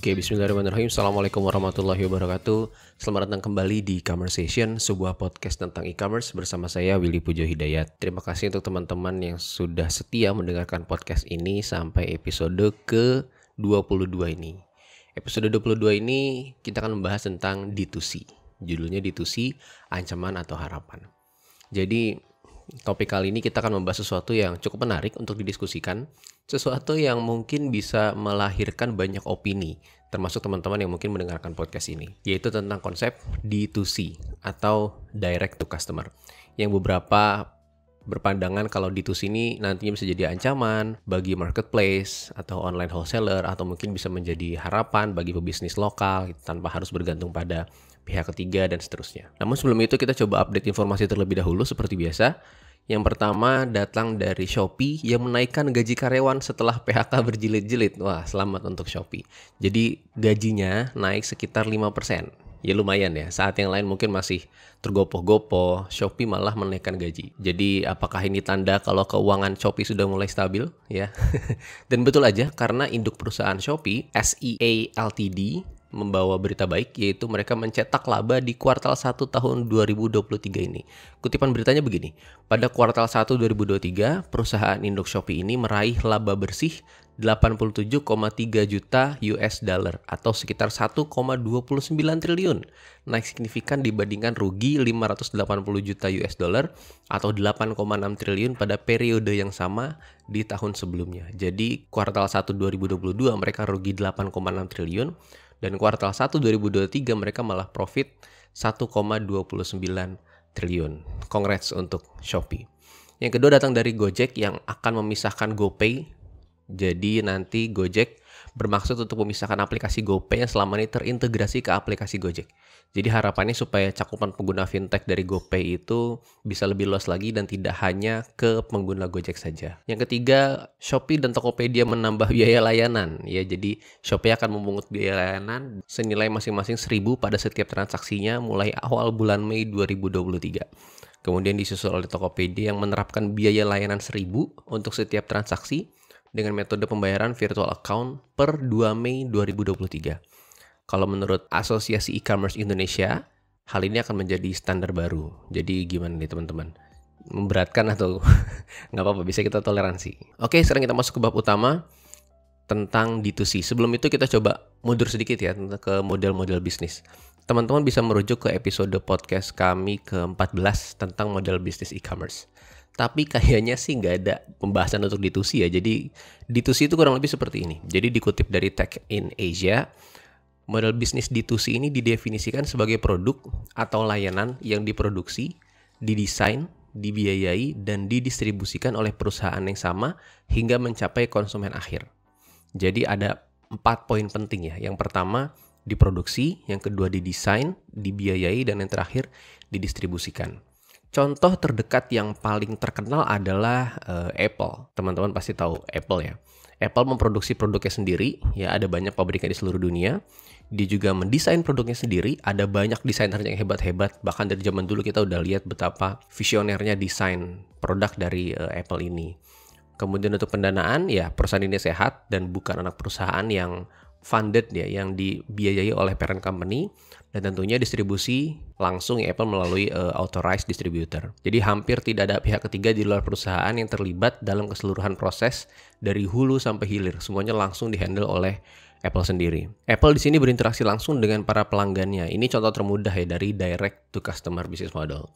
Oke, bismillahirrahmanirrahim. Assalamualaikum warahmatullahi wabarakatuh. Selamat datang kembali di Conversation, sebuah podcast tentang e-commerce bersama saya Willy Pujo Hidayat. Terima kasih untuk teman-teman yang sudah setia mendengarkan podcast ini sampai episode ke-22 ini. Episode 22 ini kita akan membahas tentang D2C. Judulnya D2C, ancaman atau harapan. Jadi, topik kali ini kita akan membahas sesuatu yang cukup menarik untuk didiskusikan, sesuatu yang mungkin bisa melahirkan banyak opini, termasuk teman-teman yang mungkin mendengarkan podcast ini, yaitu tentang konsep D2C atau direct to customer. Yang beberapa berpandangan kalau D2C ini nantinya bisa jadi ancaman bagi marketplace atau online wholesaler atau mungkin bisa menjadi harapan bagi pebisnis lokal tanpa harus bergantung pada pihak ketiga, dan seterusnya. Namun sebelum itu kita coba update informasi terlebih dahulu seperti biasa. Yang pertama datang dari Shopee yang menaikkan gaji karyawan setelah PHK berjilid-jilid. Wah, selamat untuk Shopee. Jadi gajinya naik sekitar 5% ya lumayan ya. Saat yang lain mungkin masih tergopoh-gopoh, Shopee malah menaikkan gaji. Jadi apakah ini tanda kalau keuangan Shopee sudah mulai stabil ya? Dan betul aja karena induk perusahaan Shopee SEA Ltd membawa berita baik yaitu mereka mencetak laba di kuartal 1 tahun 2023 ini. Kutipan beritanya begini, pada kuartal 1 2023, perusahaan Indok Shopee ini meraih laba bersih 87,3 juta US dollar atau sekitar 1,29 triliun, naik signifikan dibandingkan rugi 580 juta US dollar atau 8,6 triliun pada periode yang sama di tahun sebelumnya. Jadi kuartal 1 2022 mereka rugi 8,6 triliun, dan kuartal 1 2023 mereka malah profit 1,29 triliun. Congrats untuk Shopee. Yang kedua datang dari Gojek yang akan memisahkan GoPay. Jadi nanti Gojek bermaksud untuk memisahkan aplikasi GoPay yang selama ini terintegrasi ke aplikasi Gojek. Jadi harapannya supaya cakupan pengguna fintech dari GoPay itu bisa lebih luas lagi dan tidak hanya ke pengguna Gojek saja. Yang ketiga, Shopee dan Tokopedia menambah biaya layanan. Ya, jadi Shopee akan memungut biaya layanan senilai masing-masing 1000 pada setiap transaksinya mulai awal bulan Mei 2023. Kemudian disusul oleh Tokopedia yang menerapkan biaya layanan 1000 untuk setiap transaksi dengan metode pembayaran virtual account per 2 Mei 2023. Kalau menurut Asosiasi E-commerce Indonesia, hal ini akan menjadi standar baru. Jadi gimana nih teman-teman? Memberatkan atau nggak apa-apa, bisa kita toleransi. Oke, sekarang kita masuk ke bab utama tentang D2C. Sebelum itu kita coba mundur sedikit ya ke model-model bisnis. Teman-teman bisa merujuk ke episode podcast kami ke-14 tentang model bisnis e-commerce tapi kayaknya sih nggak ada pembahasan untuk ditusi ya. Jadi ditusi itu kurang lebih seperti ini. Jadi dikutip dari Tech in Asia, model bisnis ditusi ini didefinisikan sebagai produk atau layanan yang diproduksi, didesain, dibiayai, dan didistribusikan oleh perusahaan yang sama hingga mencapai konsumen akhir. Jadi ada empat poin penting ya. Yang pertama, diproduksi, yang kedua didesain, dibiayai, dan yang terakhir didistribusikan. Contoh terdekat yang paling terkenal adalah uh, Apple. Teman-teman pasti tahu Apple ya. Apple memproduksi produknya sendiri, ya ada banyak pabriknya di seluruh dunia. Dia juga mendesain produknya sendiri, ada banyak desainer yang hebat-hebat. Bahkan dari zaman dulu kita udah lihat betapa visionernya desain produk dari uh, Apple ini. Kemudian untuk pendanaan, ya perusahaan ini sehat dan bukan anak perusahaan yang funded ya yang dibiayai oleh parent company dan tentunya distribusi langsung ya Apple melalui uh, authorized distributor. Jadi hampir tidak ada pihak ketiga di luar perusahaan yang terlibat dalam keseluruhan proses dari hulu sampai hilir. Semuanya langsung dihandle oleh Apple sendiri. Apple di sini berinteraksi langsung dengan para pelanggannya. Ini contoh termudah ya dari direct to customer business model.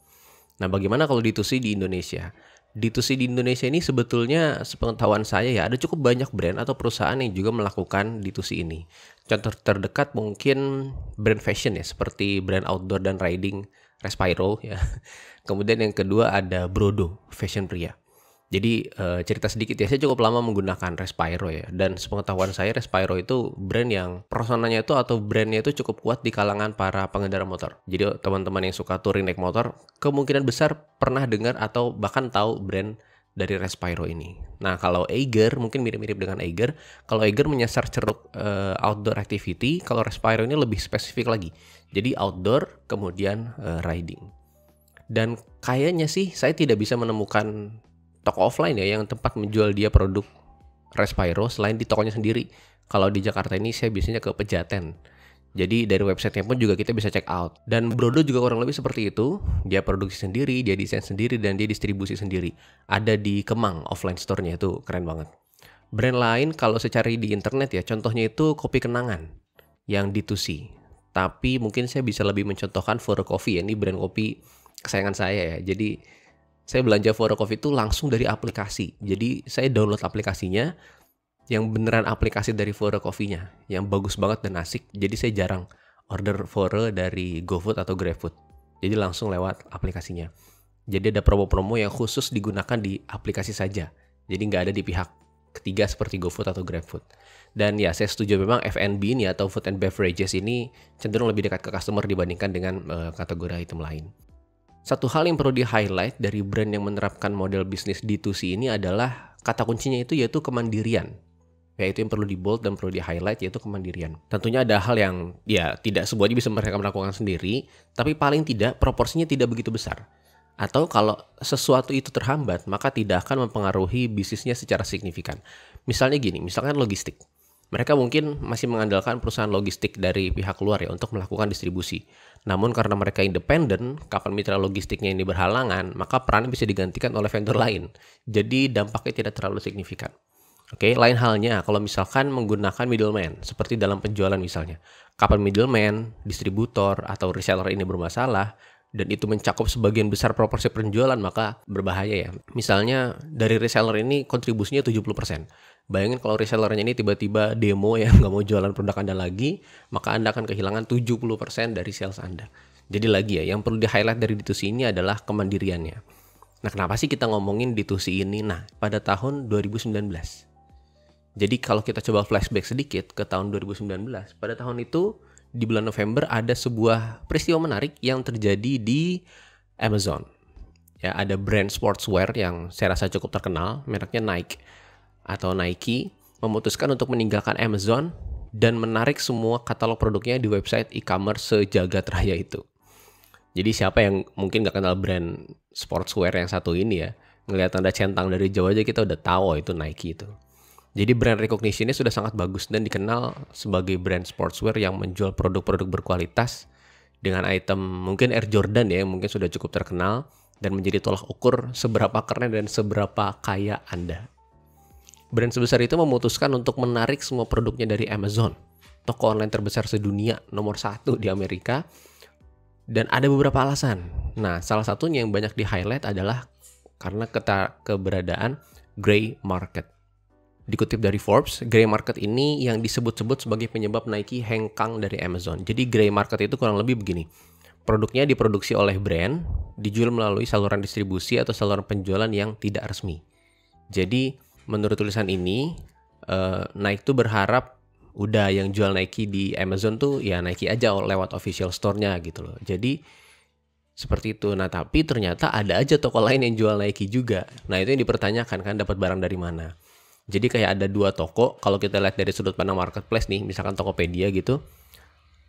Nah, bagaimana kalau ditusi di Indonesia? d 2 di Indonesia ini sebetulnya sepengetahuan saya ya ada cukup banyak brand atau perusahaan yang juga melakukan d 2 ini. Contoh terdekat mungkin brand fashion ya seperti brand outdoor dan riding Respiro ya. Kemudian yang kedua ada Brodo Fashion Pria. Jadi uh, cerita sedikit ya, saya cukup lama menggunakan Respiro ya. Dan sepengetahuan saya Respiro itu brand yang personanya itu atau brandnya itu cukup kuat di kalangan para pengendara motor. Jadi teman-teman yang suka touring naik motor kemungkinan besar pernah dengar atau bahkan tahu brand dari Respiro ini. Nah, kalau Eiger mungkin mirip-mirip dengan Eiger. Kalau Eiger menyasar ceruk uh, outdoor activity, kalau Respiro ini lebih spesifik lagi. Jadi outdoor kemudian uh, riding. Dan kayaknya sih saya tidak bisa menemukan toko offline ya yang tempat menjual dia produk Respiro selain di tokonya sendiri. Kalau di Jakarta ini saya biasanya ke Pejaten. Jadi dari websitenya pun juga kita bisa check out. Dan Brodo juga kurang lebih seperti itu. Dia produksi sendiri, dia desain sendiri, dan dia distribusi sendiri. Ada di Kemang offline store-nya itu keren banget. Brand lain kalau saya cari di internet ya, contohnya itu kopi kenangan yang d 2 Tapi mungkin saya bisa lebih mencontohkan Foro Coffee ya, ini brand kopi kesayangan saya ya. Jadi saya belanja Coffee itu langsung dari aplikasi. Jadi saya download aplikasinya yang beneran aplikasi dari Fora Coffee-nya yang bagus banget dan asik. Jadi saya jarang order Fora dari GoFood atau GrabFood. Jadi langsung lewat aplikasinya. Jadi ada promo-promo yang khusus digunakan di aplikasi saja. Jadi nggak ada di pihak ketiga seperti GoFood atau GrabFood. Dan ya saya setuju memang F&B ini atau Food and Beverages ini cenderung lebih dekat ke customer dibandingkan dengan uh, kategori item lain. Satu hal yang perlu di-highlight dari brand yang menerapkan model bisnis D2C ini adalah kata kuncinya itu yaitu kemandirian. Ya itu yang perlu di bold dan perlu di highlight yaitu kemandirian. Tentunya ada hal yang ya tidak semuanya bisa mereka melakukan sendiri, tapi paling tidak proporsinya tidak begitu besar. Atau kalau sesuatu itu terhambat, maka tidak akan mempengaruhi bisnisnya secara signifikan. Misalnya gini, misalkan logistik. Mereka mungkin masih mengandalkan perusahaan logistik dari pihak luar ya untuk melakukan distribusi. Namun karena mereka independen, kapan mitra logistiknya ini berhalangan, maka peran bisa digantikan oleh vendor lain. Jadi dampaknya tidak terlalu signifikan. Oke, okay, lain halnya kalau misalkan menggunakan middleman, seperti dalam penjualan misalnya. Kapan middleman, distributor, atau reseller ini bermasalah, dan itu mencakup sebagian besar proporsi penjualan, maka berbahaya ya. Misalnya dari reseller ini kontribusinya 70%, Bayangin kalau resellernya ini tiba-tiba demo ya, nggak mau jualan produk Anda lagi, maka Anda akan kehilangan 70% dari sales Anda. Jadi lagi ya, yang perlu di-highlight dari D2C ini adalah kemandiriannya. Nah, kenapa sih kita ngomongin D2C ini? Nah, pada tahun 2019. Jadi kalau kita coba flashback sedikit ke tahun 2019, pada tahun itu di bulan November ada sebuah peristiwa menarik yang terjadi di Amazon. Ya, ada brand sportswear yang saya rasa cukup terkenal, mereknya Nike atau Nike memutuskan untuk meninggalkan Amazon dan menarik semua katalog produknya di website e-commerce sejagat raya itu. Jadi siapa yang mungkin nggak kenal brand sportswear yang satu ini ya, ngelihat tanda centang dari jauh aja kita udah tahu oh, itu Nike itu. Jadi brand recognition-nya sudah sangat bagus dan dikenal sebagai brand sportswear yang menjual produk-produk berkualitas dengan item mungkin Air Jordan ya, yang mungkin sudah cukup terkenal dan menjadi tolak ukur seberapa keren dan seberapa kaya Anda brand sebesar itu memutuskan untuk menarik semua produknya dari Amazon, toko online terbesar sedunia nomor satu di Amerika, dan ada beberapa alasan. Nah, salah satunya yang banyak di-highlight adalah karena keberadaan gray market. Dikutip dari Forbes, gray market ini yang disebut-sebut sebagai penyebab Nike hengkang dari Amazon. Jadi gray market itu kurang lebih begini. Produknya diproduksi oleh brand, dijual melalui saluran distribusi atau saluran penjualan yang tidak resmi. Jadi menurut tulisan ini uh, Nike tuh berharap udah yang jual Nike di Amazon tuh ya Nike aja lewat official store-nya gitu loh. Jadi seperti itu. Nah, tapi ternyata ada aja toko lain yang jual Nike juga. Nah, itu yang dipertanyakan kan dapat barang dari mana. Jadi kayak ada dua toko kalau kita lihat dari sudut pandang marketplace nih, misalkan Tokopedia gitu.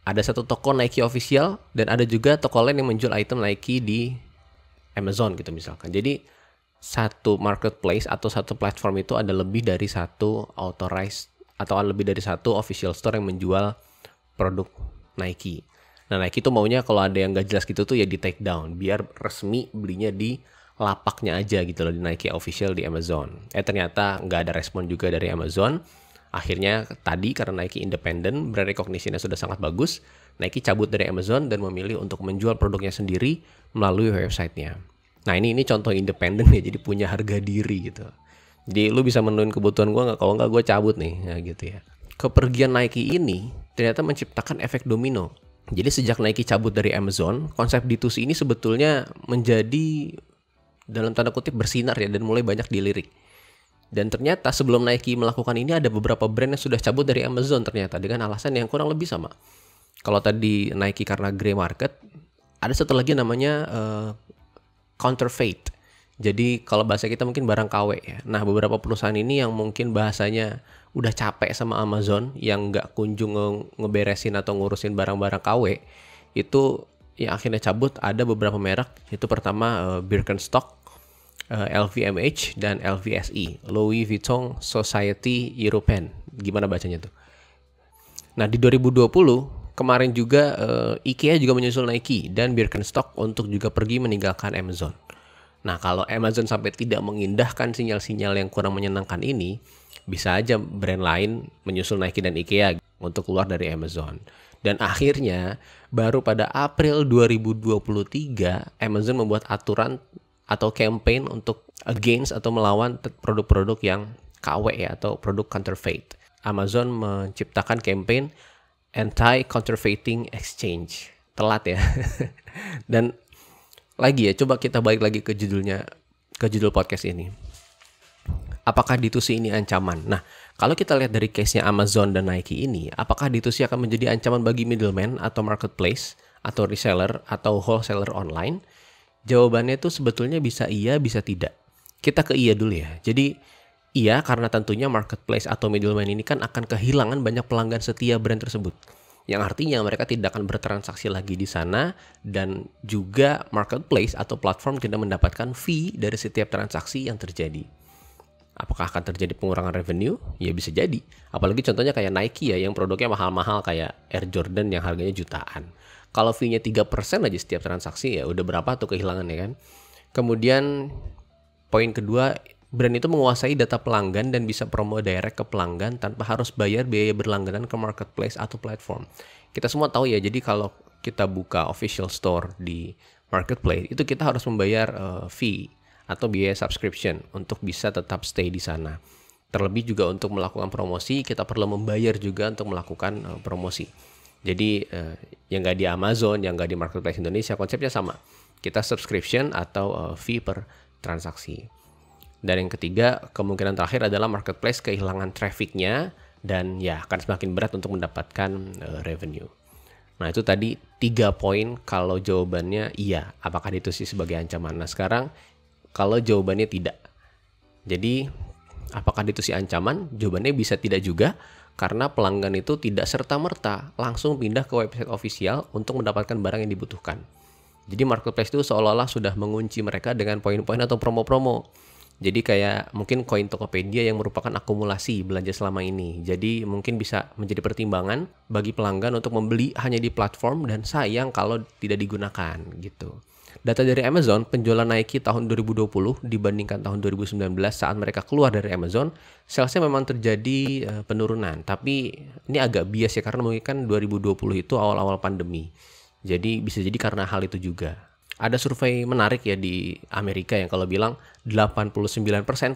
Ada satu toko Nike official dan ada juga toko lain yang menjual item Nike di Amazon gitu misalkan. Jadi satu marketplace atau satu platform itu ada lebih dari satu authorized atau lebih dari satu official store yang menjual produk Nike. Nah Nike itu maunya kalau ada yang nggak jelas gitu tuh ya di take down biar resmi belinya di lapaknya aja gitu loh di Nike official di Amazon. Eh ternyata nggak ada respon juga dari Amazon. Akhirnya tadi karena Nike independen, brand recognition-nya sudah sangat bagus, Nike cabut dari Amazon dan memilih untuk menjual produknya sendiri melalui websitenya. Nah ini ini contoh independen ya, jadi punya harga diri gitu. Jadi lu bisa menuin kebutuhan gue nggak, kalau nggak gue cabut nih, ya gitu ya. Kepergian Nike ini ternyata menciptakan efek domino. Jadi sejak Nike cabut dari Amazon, konsep d 2 ini sebetulnya menjadi dalam tanda kutip bersinar ya dan mulai banyak dilirik. Dan ternyata sebelum Nike melakukan ini ada beberapa brand yang sudah cabut dari Amazon ternyata dengan alasan yang kurang lebih sama. Kalau tadi Nike karena grey market, ada satu lagi namanya uh, counterfeit. Jadi kalau bahasa kita mungkin barang KW ya. Nah beberapa perusahaan ini yang mungkin bahasanya udah capek sama Amazon yang nggak kunjung nge ngeberesin atau ngurusin barang-barang KW itu yang akhirnya cabut ada beberapa merek itu pertama uh, Birkenstock, uh, eh, LVMH dan LVSE Louis Vuitton Society European. Gimana bacanya tuh? Nah di 2020 Kemarin juga uh, IKEA juga menyusul Nike dan Birkenstock untuk juga pergi meninggalkan Amazon. Nah, kalau Amazon sampai tidak mengindahkan sinyal-sinyal yang kurang menyenangkan ini, bisa aja brand lain menyusul Nike dan IKEA untuk keluar dari Amazon. Dan akhirnya, baru pada April 2023, Amazon membuat aturan atau campaign untuk against atau melawan produk-produk yang KW ya, atau produk counterfeit. Amazon menciptakan campaign anti-counterfeiting exchange. Telat ya. Dan lagi ya, coba kita balik lagi ke judulnya, ke judul podcast ini. Apakah D2C ini ancaman? Nah, kalau kita lihat dari case-nya Amazon dan Nike ini, apakah D2C akan menjadi ancaman bagi middleman atau marketplace, atau reseller, atau wholesaler online? Jawabannya itu sebetulnya bisa iya, bisa tidak. Kita ke iya dulu ya. Jadi, Iya, karena tentunya marketplace atau middleman ini kan akan kehilangan banyak pelanggan setia brand tersebut. Yang artinya mereka tidak akan bertransaksi lagi di sana dan juga marketplace atau platform tidak mendapatkan fee dari setiap transaksi yang terjadi. Apakah akan terjadi pengurangan revenue? Ya bisa jadi. Apalagi contohnya kayak Nike ya yang produknya mahal-mahal kayak Air Jordan yang harganya jutaan. Kalau fee-nya 3% aja setiap transaksi ya udah berapa tuh kehilangan ya kan. Kemudian poin kedua brand itu menguasai data pelanggan dan bisa promo direct ke pelanggan tanpa harus bayar biaya berlangganan ke marketplace atau platform. Kita semua tahu ya, jadi kalau kita buka official store di marketplace, itu kita harus membayar uh, fee atau biaya subscription untuk bisa tetap stay di sana. Terlebih juga untuk melakukan promosi, kita perlu membayar juga untuk melakukan uh, promosi. Jadi uh, yang nggak di Amazon, yang nggak di marketplace Indonesia, konsepnya sama. Kita subscription atau uh, fee per transaksi. Dan yang ketiga, kemungkinan terakhir adalah marketplace kehilangan trafficnya dan ya akan semakin berat untuk mendapatkan uh, revenue. Nah itu tadi tiga poin kalau jawabannya iya, apakah itu sih sebagai ancaman? Nah sekarang kalau jawabannya tidak. Jadi apakah itu sih ancaman? Jawabannya bisa tidak juga karena pelanggan itu tidak serta-merta langsung pindah ke website official untuk mendapatkan barang yang dibutuhkan. Jadi marketplace itu seolah-olah sudah mengunci mereka dengan poin-poin atau promo-promo jadi kayak mungkin koin Tokopedia yang merupakan akumulasi belanja selama ini. Jadi mungkin bisa menjadi pertimbangan bagi pelanggan untuk membeli hanya di platform dan sayang kalau tidak digunakan gitu. Data dari Amazon, penjualan Nike tahun 2020 dibandingkan tahun 2019 saat mereka keluar dari Amazon, salesnya memang terjadi eh, penurunan. Tapi ini agak bias ya karena mungkin kan 2020 itu awal-awal pandemi. Jadi bisa jadi karena hal itu juga ada survei menarik ya di Amerika yang kalau bilang 89%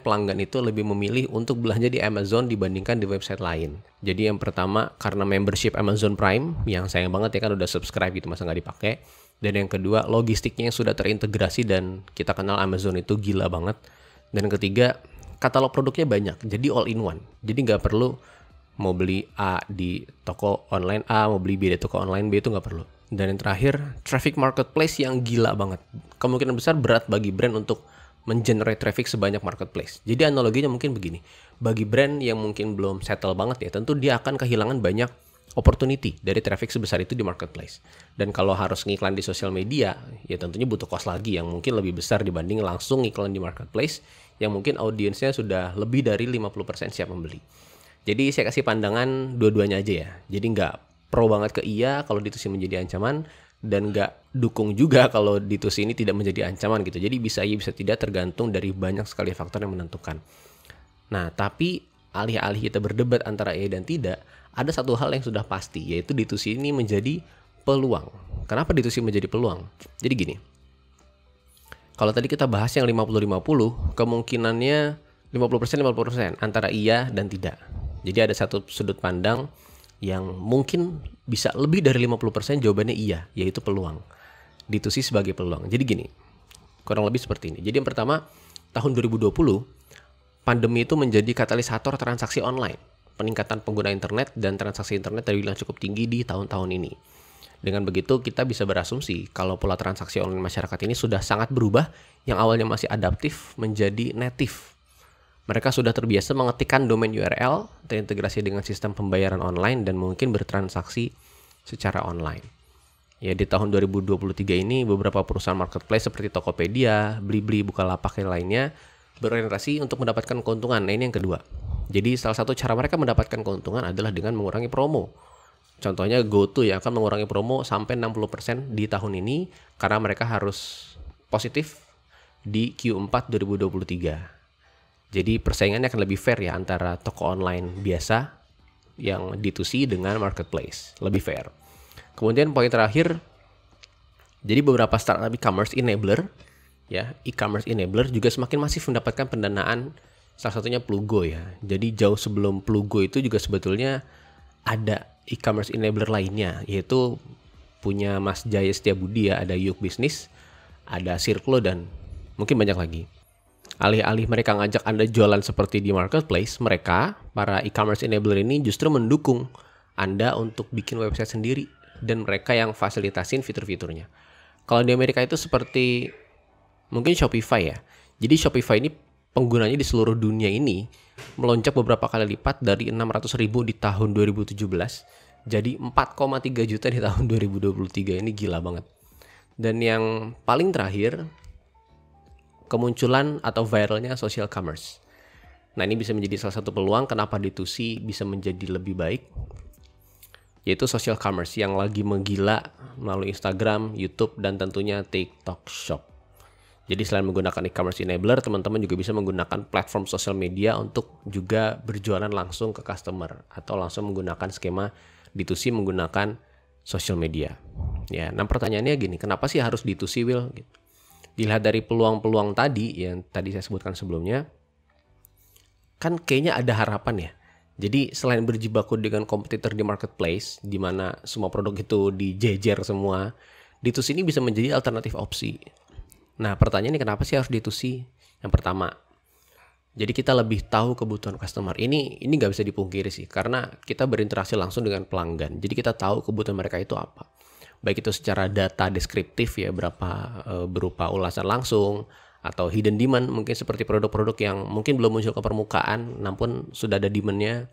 pelanggan itu lebih memilih untuk belanja di Amazon dibandingkan di website lain. Jadi yang pertama karena membership Amazon Prime yang sayang banget ya kan udah subscribe gitu masa nggak dipakai. Dan yang kedua logistiknya yang sudah terintegrasi dan kita kenal Amazon itu gila banget. Dan yang ketiga katalog produknya banyak jadi all in one. Jadi nggak perlu mau beli A di toko online A, mau beli B di toko online B itu nggak perlu dan yang terakhir, traffic marketplace yang gila banget. Kemungkinan besar berat bagi brand untuk mengenerate traffic sebanyak marketplace. Jadi analoginya mungkin begini. Bagi brand yang mungkin belum settle banget ya, tentu dia akan kehilangan banyak opportunity dari traffic sebesar itu di marketplace. Dan kalau harus ngiklan di sosial media, ya tentunya butuh cost lagi yang mungkin lebih besar dibanding langsung ngiklan di marketplace yang mungkin audiensnya sudah lebih dari 50% siap membeli. Jadi saya kasih pandangan dua-duanya aja ya. Jadi nggak pro banget ke iya kalau ditusi menjadi ancaman dan nggak dukung juga kalau ditusi ini tidak menjadi ancaman gitu. Jadi bisa iya bisa tidak tergantung dari banyak sekali faktor yang menentukan. Nah, tapi alih-alih kita berdebat antara iya dan tidak, ada satu hal yang sudah pasti yaitu ditusi ini menjadi peluang. Kenapa ditusi menjadi peluang? Jadi gini. Kalau tadi kita bahas yang 50-50, kemungkinannya 50% 50% antara iya dan tidak. Jadi ada satu sudut pandang yang mungkin bisa lebih dari 50% jawabannya iya, yaitu peluang. ditusi sebagai peluang. Jadi gini, kurang lebih seperti ini. Jadi yang pertama, tahun 2020, pandemi itu menjadi katalisator transaksi online. Peningkatan pengguna internet dan transaksi internet terbilang cukup tinggi di tahun-tahun ini. Dengan begitu kita bisa berasumsi kalau pola transaksi online masyarakat ini sudah sangat berubah yang awalnya masih adaptif menjadi native. Mereka sudah terbiasa mengetikkan domain URL terintegrasi dengan sistem pembayaran online dan mungkin bertransaksi secara online. Ya di tahun 2023 ini beberapa perusahaan marketplace seperti Tokopedia, Blibli, Bukalapak dan lainnya berorientasi untuk mendapatkan keuntungan. Nah ini yang kedua. Jadi salah satu cara mereka mendapatkan keuntungan adalah dengan mengurangi promo. Contohnya GoTo yang akan mengurangi promo sampai 60% di tahun ini karena mereka harus positif di Q4 2023. Jadi persaingannya akan lebih fair ya antara toko online biasa yang D2C dengan marketplace, lebih fair. Kemudian poin terakhir, jadi beberapa startup e-commerce enabler, ya e-commerce enabler juga semakin masif mendapatkan pendanaan salah satunya Plugo ya. Jadi jauh sebelum Plugo itu juga sebetulnya ada e-commerce enabler lainnya yaitu punya Mas Jaya Setiabudi ya, ada Yuk Business, ada Circlo dan mungkin banyak lagi alih-alih mereka ngajak Anda jualan seperti di marketplace, mereka, para e-commerce enabler ini justru mendukung Anda untuk bikin website sendiri dan mereka yang fasilitasin fitur-fiturnya. Kalau di Amerika itu seperti mungkin Shopify ya. Jadi Shopify ini penggunanya di seluruh dunia ini melonjak beberapa kali lipat dari 600 ribu di tahun 2017 jadi 4,3 juta di tahun 2023 ini gila banget. Dan yang paling terakhir kemunculan atau viralnya social commerce. Nah ini bisa menjadi salah satu peluang kenapa D2C bisa menjadi lebih baik yaitu social commerce yang lagi menggila melalui Instagram, YouTube, dan tentunya TikTok Shop. Jadi selain menggunakan e-commerce enabler, teman-teman juga bisa menggunakan platform sosial media untuk juga berjualan langsung ke customer atau langsung menggunakan skema D2C menggunakan social media. Ya, nah pertanyaannya gini, kenapa sih harus D2C Will? Gitu dilihat dari peluang-peluang tadi yang tadi saya sebutkan sebelumnya, kan kayaknya ada harapan ya. Jadi selain berjibaku dengan kompetitor di marketplace, di mana semua produk itu dijejer semua, di 2 c ini bisa menjadi alternatif opsi. Nah pertanyaannya kenapa sih harus di 2 c Yang pertama, jadi kita lebih tahu kebutuhan customer. Ini ini nggak bisa dipungkiri sih, karena kita berinteraksi langsung dengan pelanggan. Jadi kita tahu kebutuhan mereka itu apa baik itu secara data deskriptif ya berapa eh, berupa ulasan langsung atau hidden demand mungkin seperti produk-produk yang mungkin belum muncul ke permukaan namun sudah ada demandnya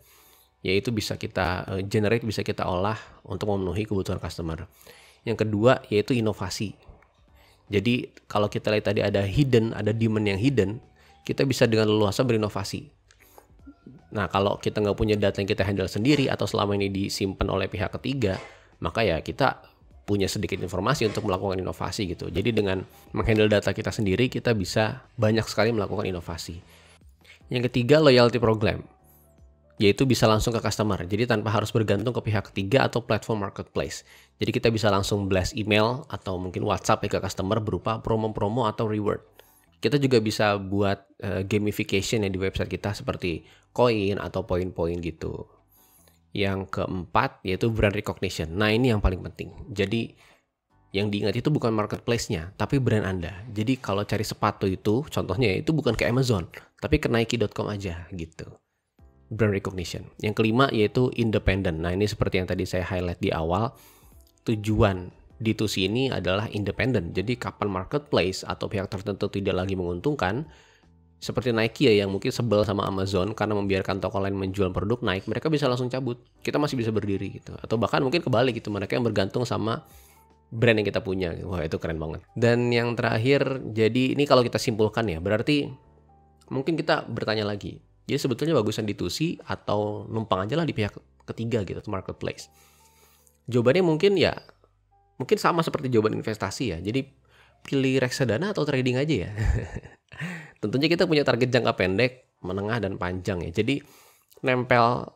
yaitu bisa kita eh, generate bisa kita olah untuk memenuhi kebutuhan customer yang kedua yaitu inovasi jadi kalau kita lihat tadi ada hidden ada demand yang hidden kita bisa dengan leluasa berinovasi Nah, kalau kita nggak punya data yang kita handle sendiri atau selama ini disimpan oleh pihak ketiga, maka ya kita punya sedikit informasi untuk melakukan inovasi gitu. Jadi dengan menghandle data kita sendiri, kita bisa banyak sekali melakukan inovasi. Yang ketiga, loyalty program. Yaitu bisa langsung ke customer, jadi tanpa harus bergantung ke pihak ketiga atau platform marketplace. Jadi kita bisa langsung blast email atau mungkin WhatsApp ke customer berupa promo-promo atau reward. Kita juga bisa buat uh, gamification yang di website kita seperti koin atau poin-poin gitu yang keempat yaitu brand recognition. Nah, ini yang paling penting. Jadi yang diingat itu bukan marketplace-nya, tapi brand Anda. Jadi kalau cari sepatu itu, contohnya itu bukan ke Amazon, tapi ke nike.com aja gitu. Brand recognition. Yang kelima yaitu independent. Nah, ini seperti yang tadi saya highlight di awal, tujuan di 2 c ini adalah independent. Jadi kapan marketplace atau pihak tertentu tidak lagi menguntungkan, seperti Nike ya yang mungkin sebel sama Amazon karena membiarkan toko lain menjual produk naik, mereka bisa langsung cabut. Kita masih bisa berdiri gitu. Atau bahkan mungkin kebalik gitu, mereka yang bergantung sama brand yang kita punya. Gitu. Wah, itu keren banget. Dan yang terakhir, jadi ini kalau kita simpulkan ya, berarti mungkin kita bertanya lagi. Jadi sebetulnya bagusan di 2 atau numpang aja lah di pihak ketiga gitu, marketplace. Jawabannya mungkin ya, mungkin sama seperti jawaban investasi ya. Jadi pilih reksadana atau trading aja ya? Tentunya kita punya target jangka pendek, menengah dan panjang ya. Jadi nempel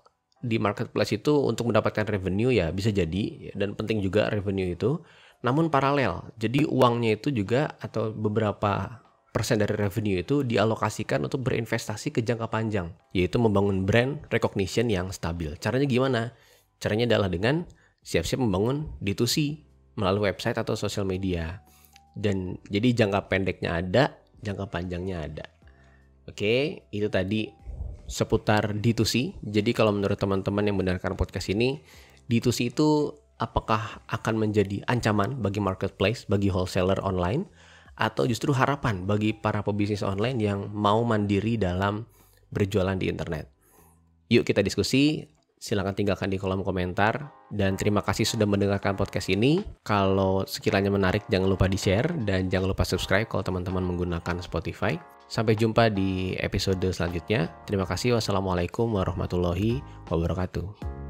di marketplace itu untuk mendapatkan revenue ya bisa jadi dan penting juga revenue itu. Namun paralel. Jadi uangnya itu juga atau beberapa persen dari revenue itu dialokasikan untuk berinvestasi ke jangka panjang, yaitu membangun brand recognition yang stabil. Caranya gimana? Caranya adalah dengan siap-siap membangun D2C melalui website atau sosial media dan jadi jangka pendeknya ada jangka panjangnya ada oke itu tadi seputar D2C jadi kalau menurut teman-teman yang mendengarkan podcast ini D2C itu apakah akan menjadi ancaman bagi marketplace bagi wholesaler online atau justru harapan bagi para pebisnis online yang mau mandiri dalam berjualan di internet yuk kita diskusi silahkan tinggalkan di kolom komentar. Dan terima kasih sudah mendengarkan podcast ini. Kalau sekiranya menarik, jangan lupa di-share dan jangan lupa subscribe kalau teman-teman menggunakan Spotify. Sampai jumpa di episode selanjutnya. Terima kasih. Wassalamualaikum warahmatullahi wabarakatuh.